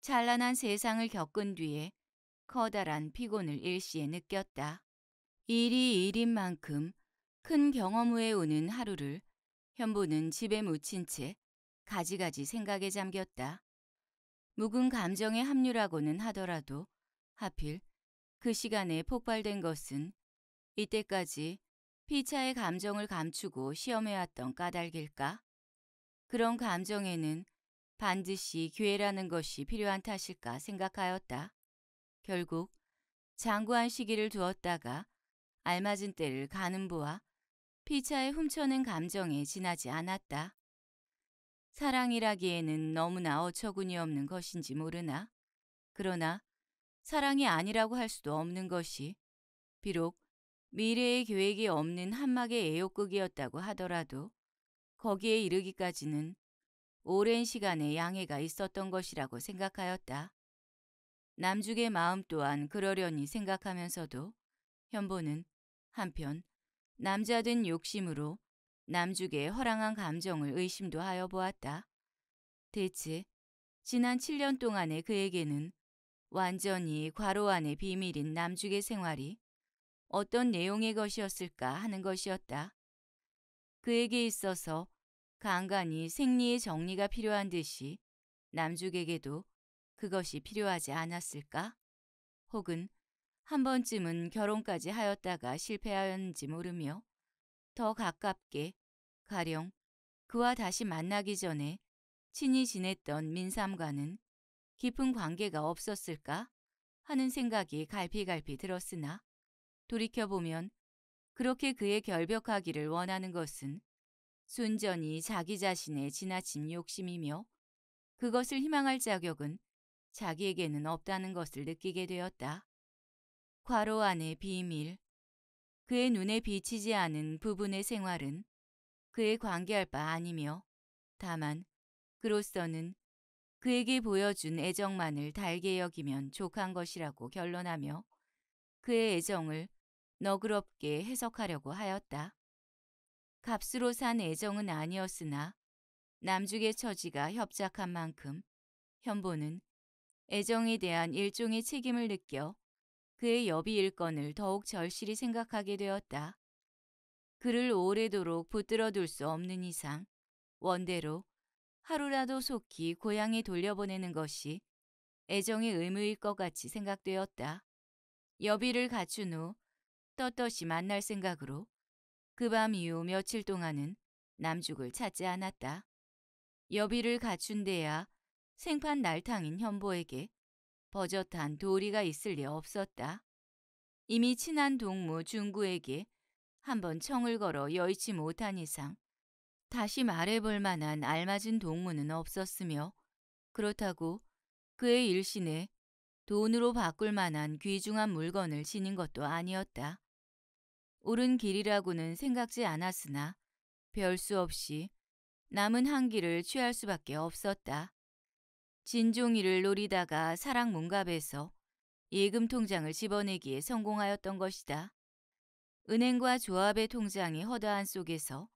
찬란한 세상을 겪은 뒤에 커다란 피곤을 일시에 느꼈다. 일이 일인 만큼 큰 경험 후에 오는 하루를 현보는 집에 묻힌 채 가지가지 생각에 잠겼다. 묵은 감정의 합류라고는 하더라도 하필 그 시간에 폭발된 것은 이때까지 피차의 감정을 감추고 시험해왔던 까닭일까? 그런 감정에는 반드시 기회라는 것이 필요한 탓일까 생각하였다. 결국 장구한 시기를 두었다가 알맞은 때를 가는 보아 피차에 훔쳐낸 감정에 지나지 않았다. 사랑이라기에는 너무나 어처구니 없는 것인지 모르나 그러나 사랑이 아니라고 할 수도 없는 것이 비록 미래의 계획이 없는 한막의 애욕극이었다고 하더라도 거기에 이르기까지는 오랜 시간의 양해가 있었던 것이라고 생각하였다. 남죽의 마음 또한 그러려니 생각하면서도 현보는 한편 남자된 욕심으로 남주의 허랑한 감정을 의심도 하여 보았다. 대체 지난 7년 동안에 그에게는 완전히 과로 안의 비밀인 남주의 생활이 어떤 내용의 것이었을까 하는 것이었다. 그에게 있어서 간간히 생리의 정리가 필요한 듯이 남주에게도 그것이 필요하지 않았을까? 혹은 한 번쯤은 결혼까지 하였다가 실패하였는지 모르며 더 가깝게 가령 그와 다시 만나기 전에 친히 지냈던 민삼과는 깊은 관계가 없었을까 하는 생각이 갈피갈피 들었으나 돌이켜보면 그렇게 그의 결벽하기를 원하는 것은 순전히 자기 자신의 지나친 욕심이며 그것을 희망할 자격은 자기에게는 없다는 것을 느끼게 되었다. 과로 안의 비밀 그의 눈에 비치지 않은 부분의 생활은 그의 관계할 바 아니며 다만 그로서는 그에게 보여준 애정만을 달게 여기면 족한 것이라고 결론하며 그의 애정을 너그럽게 해석하려고 하였다. 값으로 산 애정은 아니었으나 남죽의 처지가 협작한 만큼 현보는 애정에 대한 일종의 책임을 느껴 그의 여비 일건을 더욱 절실히 생각하게 되었다. 그를 오래도록 붙들어 둘 수 없는 이상 원대로 하루라도 속히 고향에 돌려보내는 것이 애정의 의무일 것 같이 생각되었다. 여비를 갖춘 후 떳떳이 만날 생각으로 그 밤 이후 며칠 동안은 남죽을 찾지 않았다. 여비를 갖춘 데야 생판 날탕인 현보에게 버젓한 도리가 있을 리 없었다. 이미 친한 동무 중구에게 한 번 청을 걸어 여의치 못한 이상 다시 말해볼 만한 알맞은 동무는 없었으며 그렇다고 그의 일신에 돈으로 바꿀 만한 귀중한 물건을 지닌 것도 아니었다. 옳은 길이라고는 생각지 않았으나 별수 없이 남은 한 길을 취할 수밖에 없었다. 진종이를 노리다가 사랑 문갑에서 예금 통장을 집어내기에 성공하였던 것이다. 은행과 조합의 통장이 허다한 속에서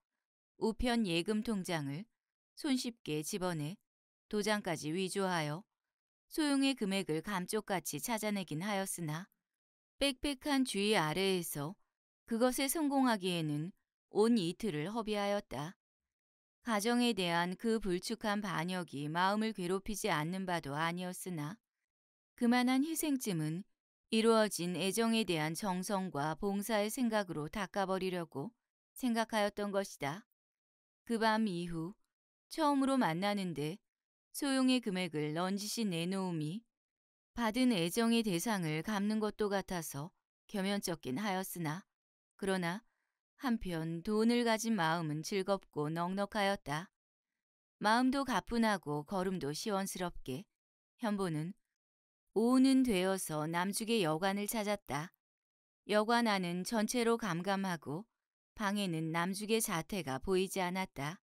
우편 예금 통장을 손쉽게 집어내 도장까지 위조하여 소용의 금액을 감쪽같이 찾아내긴 하였으나 빽빽한 주의 아래에서 그것에 성공하기에는 온 이틀을 허비하였다. 가정에 대한 그 불축한 반역이 마음을 괴롭히지 않는 바도 아니었으나 그만한 희생쯤은 이루어진 애정에 대한 정성과 봉사의 생각으로 닦아버리려고 생각하였던 것이다. 그 밤 이후 처음으로 만나는데 소용의 금액을 넌지시 내놓음이 받은 애정의 대상을 갚는 것도 같아서 겸연쩍긴 하였으나 그러나 한편 돈을 가진 마음은 즐겁고 넉넉하였다. 마음도 가뿐하고 걸음도 시원스럽게 현보는 오후는 되어서 남쪽의 여관을 찾았다. 여관 안은 전체로 감감하고 방에는 남죽의 자태가 보이지 않았다.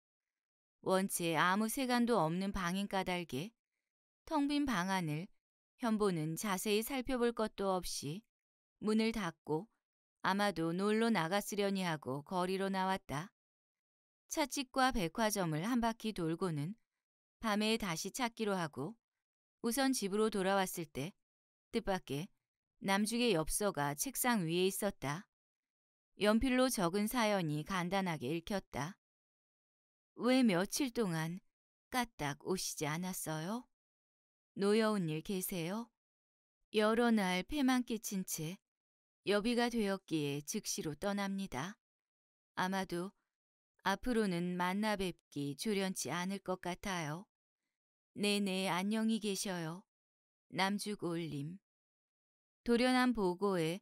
원체 아무 세간도 없는 방인 까닭에 텅 빈방 안을 현보는 자세히 살펴볼 것도 없이 문을 닫고 아마도 놀러 나갔으려니 하고 거리로 나왔다. 찻집과 백화점을 한 바퀴 돌고는 밤에 다시 찾기로 하고 우선 집으로 돌아왔을 때 뜻밖의 남죽의 엽서가 책상 위에 있었다. 연필로 적은 사연이 간단하게 읽혔다. 왜 며칠 동안 까딱 오시지 않았어요? 노여운 일 계세요? 여러 날폐만 끼친 채 여비가 되었기에 즉시로 떠납니다. 아마도 앞으로는 만나 뵙기 조련치 않을 것 같아요. 네네 네, 안녕히 계셔요. 남주고 올림. 도련한 보고에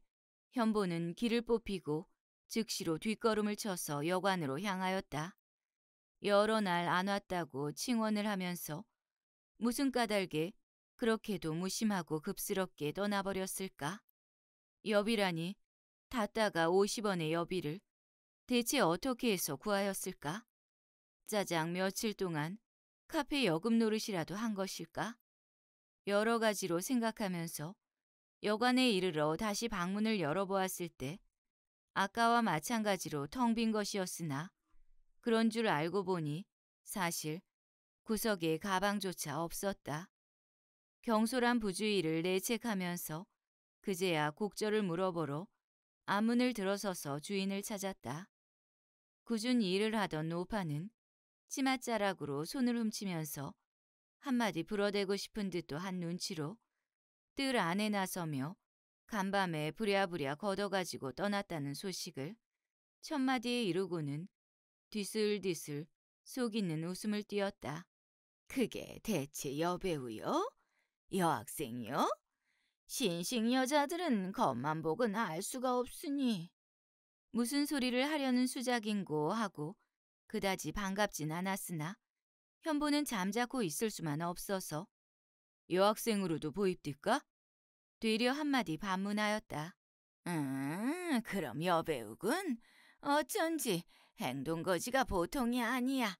현보는 길을 뽑히고 즉시로 뒷걸음을 쳐서 여관으로 향하였다. 여러 날 안 왔다고 칭원을 하면서 무슨 까닭에 그렇게도 무심하고 급스럽게 떠나버렸을까? 여비라니 닫다가 50원의 여비를 대체 어떻게 해서 구하였을까? 짜장 며칠 동안 카페 여금 노릇이라도 한 것일까? 여러 가지로 생각하면서 여관에 이르러 다시 방문을 열어보았을 때 아까와 마찬가지로 텅 빈 것이었으나 그런 줄 알고 보니 사실 구석에 가방조차 없었다. 경솔한 부주의를 내책하면서 그제야 곡절을 물어보러 아문을 들어서서 주인을 찾았다. 꾸준 일을 하던 노파는 치맛자락으로 손을 훔치면서 한마디 불어대고 싶은 듯도 한 눈치로 뜰 안에 나서며 간밤에 부랴부랴 걷어가지고 떠났다는 소식을 첫마디에 이르고는 뒤슬뒤슬 속 있는 웃음을 띄었다. 그게 대체 여배우요? 여학생이요? 신식 여자들은 겉만 보곤 알 수가 없으니 무슨 소리를 하려는 수작인고 하고 그다지 반갑진 않았으나 현보는 잠자코 있을 수만 없어서 여학생으로도 보입디까? 되려 한마디 반문하였다. 음, 그럼 여배우군? 어쩐지 행동거지가 보통이 아니야.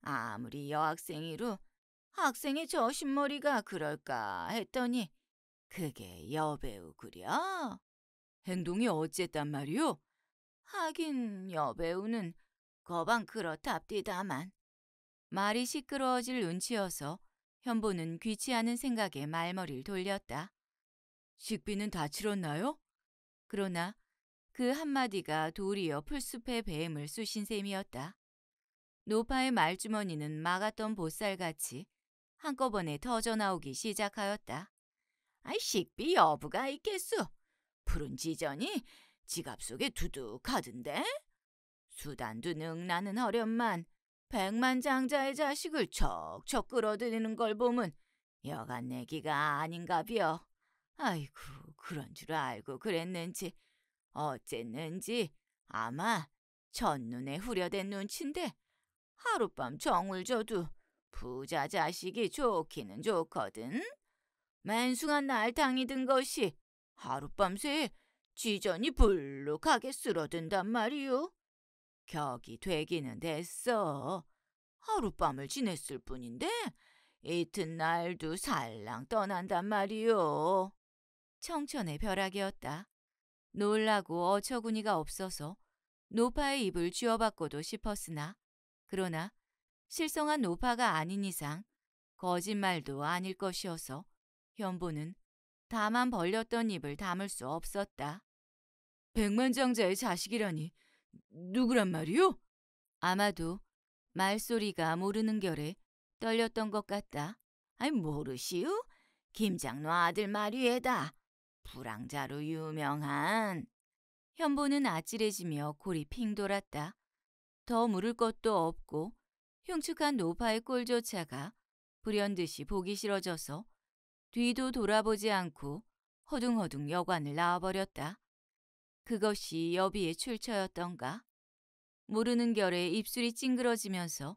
아무리 여학생이로 학생의 저신머리가 그럴까 했더니 그게 여배우구려? 행동이 어쨌단 말이오? 하긴 여배우는 거방 그렇답디다만. 말이 시끄러워질 눈치여서 현보는 귀치 않은 생각에 말머리를 돌렸다. 식비는 다 치렀나요? 그러나 그 한마디가 도리어 풀숲의 뱀을 쑤신 셈이었다. 노파의 말주머니는 막았던 보살같이 한꺼번에 터져나오기 시작하였다. 아이 식비 여부가 있겠소. 푸른 지전이 지갑 속에 두둑하던데? 수단도 능나는 어련만 백만 장자의 자식을 척척 끌어들이는 걸 보면 여간 내기가 아닌가 비여. 아이고 그런 줄 알고 그랬는지 어쨌는지 아마 첫눈에 후려된 눈치인데 하룻밤 정을 져도 부자 자식이 좋기는 좋거든. 만숭한 날탕이 든 것이 하룻밤새 지전이 불룩하게 쓸어든단 말이오. 격이 되기는 됐어. 하룻밤을 지냈을 뿐인데 이튿날도 살랑 떠난단 말이오. 청천의 벼락이었다. 놀라고 어처구니가 없어서 노파의 입을 쥐어받고도 싶었으나 그러나 실성한 노파가 아닌 이상 거짓말도 아닐 것이어서 현보는 다만 벌렸던 입을 담을 수 없었다. 백만장자의 자식이라니 누구란 말이오 아마도 말소리가 모르는 결에 떨렸던 것 같다. 아이 모르시우? 김장노 아들 마리에다 불황자로 유명한 현보는 아찔해지며 골이 핑 돌았다. 더 물을 것도 없고 흉측한 노파의 꼴조차가 불현듯이 보기 싫어져서 뒤도 돌아보지 않고 허둥허둥 여관을 나와버렸다. 그것이 여비의 출처였던가? 모르는 결에 입술이 찡그러지면서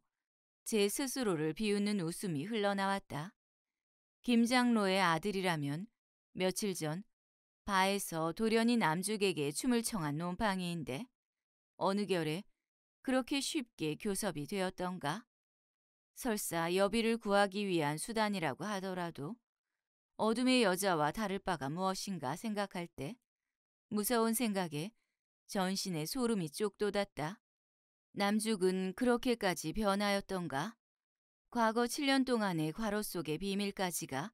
제 스스로를 비웃는 웃음이 흘러나왔다. 김장로의 아들이라면 며칠 전 바에서 도련이 남죽에게 춤을 청한 논팡이인데 어느 결에 그렇게 쉽게 교섭이 되었던가? 설사 여비를 구하기 위한 수단이라고 하더라도 어둠의 여자와 다를 바가 무엇인가 생각할 때 무서운 생각에 전신에 소름이 쭉 돋았다. 남죽은 그렇게까지 변하였던가? 과거 7년 동안의 과로 속의 비밀까지가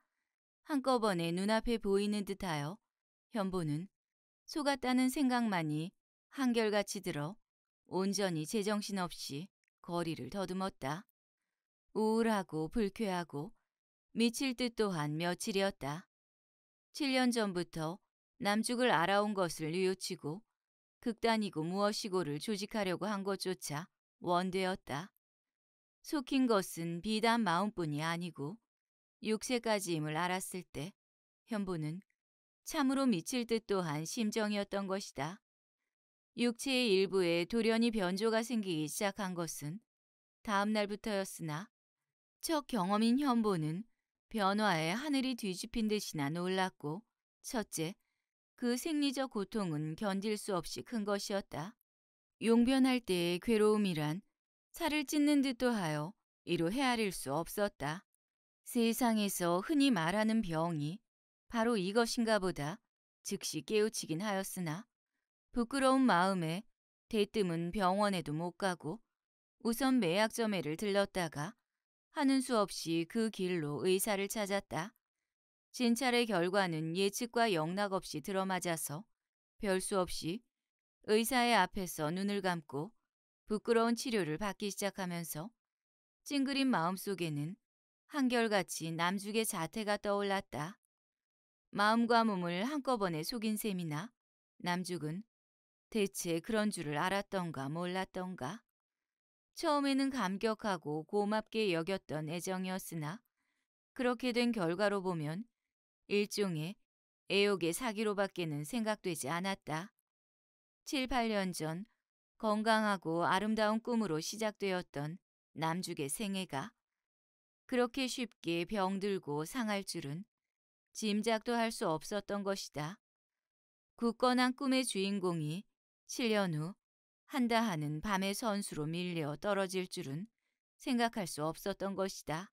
한꺼번에 눈앞에 보이는 듯하여 현보는 속았다는 생각만이 한결같이 들어 온전히 제정신없이 거리를 더듬었다. 우울하고 불쾌하고 미칠 듯 또한 며칠이었다. 7년 전부터 남죽을 알아온 것을 뉘우치고 극단이고 무엇이고를 조직하려고 한 것조차 원되었다. 속힌 것은 비단 마음뿐이 아니고 육세까지임을 알았을 때 현보는 참으로 미칠 듯 또한 심정이었던 것이다. 육체의 일부에 돌연히 변조가 생기기 시작한 것은 다음 날부터였으나 첫 경험인 현보는 변화에 하늘이 뒤집힌 듯이 나 놀랐고 첫째, 그 생리적 고통은 견딜 수 없이 큰 것이었다. 용변할 때의 괴로움이란 살을 찢는 듯도 하여 이로 헤아릴 수 없었다. 세상에서 흔히 말하는 병이 바로 이것인가 보다 즉시 깨우치긴 하였으나 부끄러운 마음에 대뜸은 병원에도 못 가고 우선 매약점에를 들렀다가 하는 수 없이 그 길로 의사를 찾았다. 진찰의 결과는 예측과 영락 없이 들어맞아서 별 수 없이 의사의 앞에서 눈을 감고 부끄러운 치료를 받기 시작하면서 찡그린 마음속에는 한결같이 남죽의 자태가 떠올랐다. 마음과 몸을 한꺼번에 속인 셈이나 남죽은 대체 그런 줄을 알았던가 몰랐던가. 처음에는 감격하고 고맙게 여겼던 애정이었으나 그렇게 된 결과로 보면 일종의 애욕의 사기로밖에는 생각되지 않았다. 7, 8년 전 건강하고 아름다운 꿈으로 시작되었던 남죽의 생애가 그렇게 쉽게 병들고 상할 줄은 짐작도 할 수 없었던 것이다. 굳건한 꿈의 주인공이 7년 후 한다 하는 밤의 선수로 밀려 떨어질 줄은 생각할 수 없었던 것이다.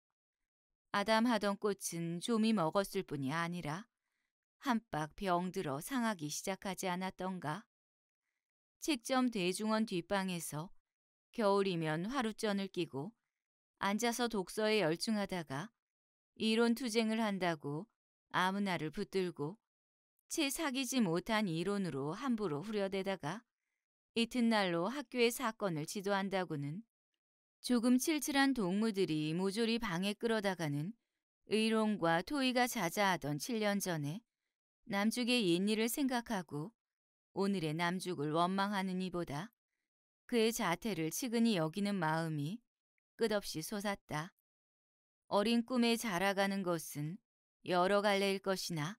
아담하던 꽃은 좀이 먹었을 뿐이 아니라 한박 병들어 상하기 시작하지 않았던가. 책점 대중원 뒷방에서 겨울이면 화룻전을 끼고 앉아서 독서에 열중하다가 이론 투쟁을 한다고 아무나를 붙들고 채 사귀지 못한 이론으로 함부로 후려대다가 이튿날로 학교의 사건을 지도한다고는 조금 칠칠한 동무들이 모조리 방에 끌어다가는 의론과 토의가 자자하던 7년 전에 남죽의 옛일을 생각하고 오늘의 남죽을 원망하는 이보다 그의 자태를 측은히 여기는 마음이 끝없이 솟았다. 어린 꿈에 자라가는 것은 여러 갈래일 것이나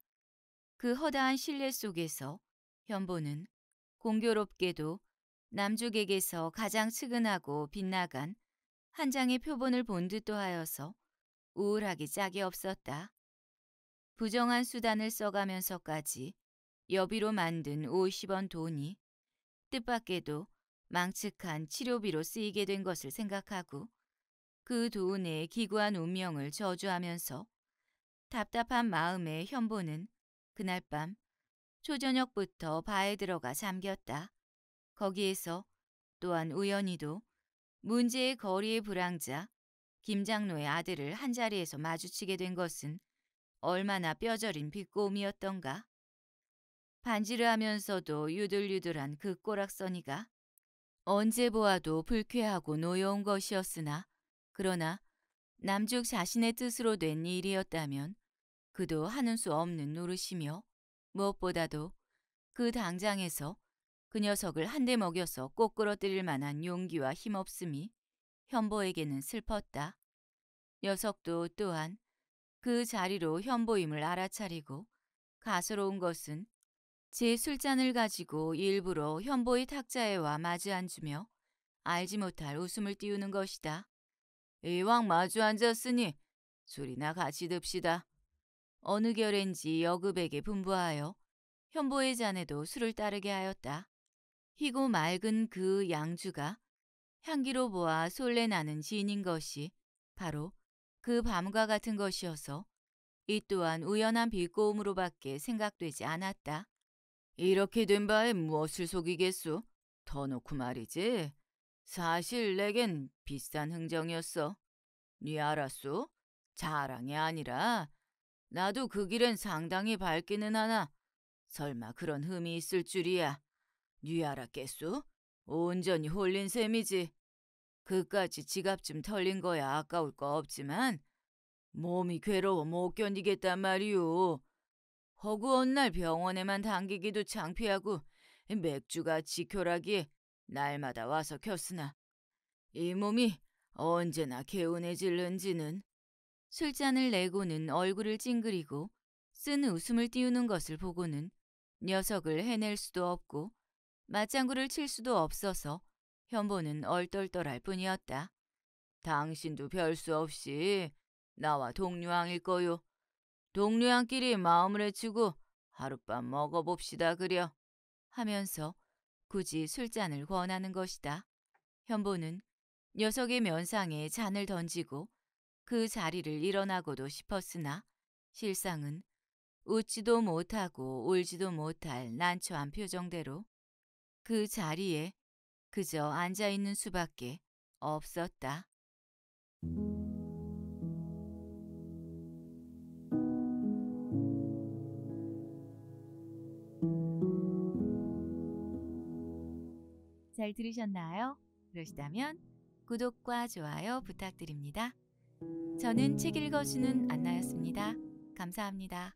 그 허다한 신뢰 속에서 현보는 공교롭게도 남쪽에게서 가장 측은하고 빗나간 한 장의 표본을 본 듯도 하여서 우울하기 짝이 없었다. 부정한 수단을 써가면서까지 여비로 만든 50원 돈이 뜻밖에도 망측한 치료비로 쓰이게 된 것을 생각하고 그 돈에 기구한 운명을 저주하면서 답답한 마음의 현보는 그날 밤 초저녁부터 바에 들어가 잠겼다. 거기에서 또한 우연히도 문제의 거리에 불황자 김장로의 아들을 한자리에서 마주치게 된 것은 얼마나 뼈저린 비꼬음이었던가. 반지를 하면서도 유들유들한 그 꼬락서니가 언제 보아도 불쾌하고 노여운 것이었으나 그러나 남죽 자신의 뜻으로 된 일이었다면 그도 하는 수 없는 노릇이며 무엇보다도 그 당장에서 그 녀석을 한 대 먹여서 꼬꾸러뜨릴 만한 용기와 힘없음이 현보에게는 슬펐다. 녀석도 또한 그 자리로 현보임을 알아차리고 가스로운 것은 제 술잔을 가지고 일부러 현보의 탁자에 와 마주 앉으며 알지 못할 웃음을 띄우는 것이다. 이왕 마주 앉았으니 술이나 같이 듭시다. 어느 결엔지 여급에게 분부하여 현보의 잔에도 술을 따르게 하였다. 희고 맑은 그 양주가 향기로 보아 솔레나는 지인인 것이 바로 그 밤과 같은 것이어서 이 또한 우연한 비꼬음으로밖에 생각되지 않았다. 이렇게 된 바에 무엇을 속이겠소? 더 놓고 말이지. 사실 내겐 비싼 흥정이었어. 네 알았소? 자랑이 아니라 나도 그 길은 상당히 밝기는 하나 설마 그런 흠이 있을 줄이야. 뉘알았겠수 온전히 홀린 셈이지. 그까지 지갑 좀 털린 거야 아까울 거 없지만 몸이 괴로워 못 견디겠단 말이오. 허구헌날 병원에만 당기기도 창피하고 맥주가 지켜라기에 날마다 와서 켰으나 이 몸이 언제나 개운해질는지는 술잔을 내고는 얼굴을 찡그리고 쓴 웃음을 띄우는 것을 보고는 녀석을 해낼 수도 없고 맞장구를 칠 수도 없어서 현보는 얼떨떨할 뿐이었다. 당신도 별 수 없이 나와 동료왕일 거요. 동료왕끼리 마음을 해치고 하룻밤 먹어봅시다 그려. 하면서 굳이 술잔을 권하는 것이다. 현보는 녀석의 면상에 잔을 던지고 그 자리를 일어나고도 싶었으나 실상은 웃지도 못하고 울지도 못할 난처한 표정대로 그 자리에 그저 앉아 있는 수밖에 없었다. 잘 들으셨나요? 그러시다면 구독과 좋아요 부탁드립니다. 저는 책 읽어주는 안나였습니다. 감사합니다.